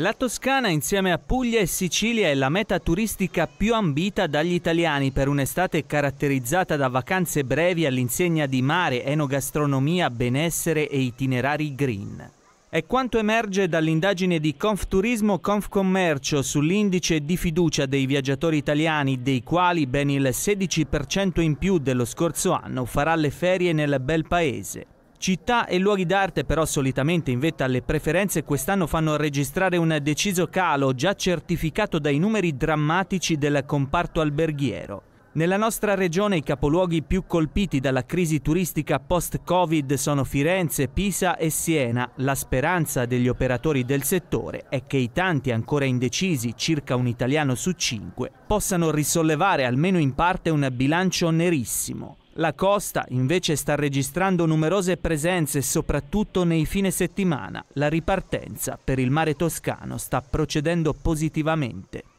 La Toscana insieme a Puglia e Sicilia è la meta turistica più ambita dagli italiani per un'estate caratterizzata da vacanze brevi all'insegna di mare, enogastronomia, benessere e itinerari green. È quanto emerge dall'indagine di Confturismo Confcommercio sull'indice di fiducia dei viaggiatori italiani, dei quali ben il 16% in più dello scorso anno farà le ferie nel bel paese. Città e luoghi d'arte però solitamente in vetta alle preferenze quest'anno fanno registrare un deciso calo già certificato dai numeri drammatici del comparto alberghiero. Nella nostra regione i capoluoghi più colpiti dalla crisi turistica post-Covid sono Firenze, Pisa e Siena. La speranza degli operatori del settore è che i tanti ancora indecisi, circa un italiano su cinque, possano risollevare almeno in parte un bilancio nerissimo. La costa invece sta registrando numerose presenze soprattutto nei fine settimana. La ripartenza per il mare toscano sta procedendo positivamente.